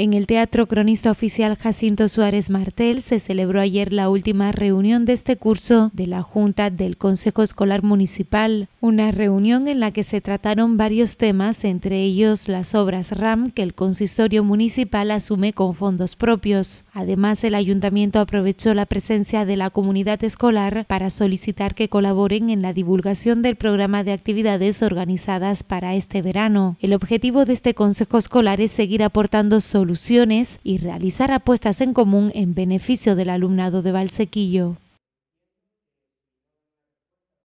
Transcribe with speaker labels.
Speaker 1: En el Teatro Cronista Oficial Jacinto Suárez Martel se celebró ayer la última reunión de este curso de la Junta del Consejo Escolar Municipal, una reunión en la que se trataron varios temas, entre ellos las obras RAM que el consistorio municipal asume con fondos propios. Además, el ayuntamiento aprovechó la presencia de la comunidad escolar para solicitar que colaboren en la divulgación del programa de actividades organizadas para este verano. El objetivo de este Consejo Escolar es seguir aportando soluciones y realizar apuestas en común en beneficio del alumnado de Valsequillo.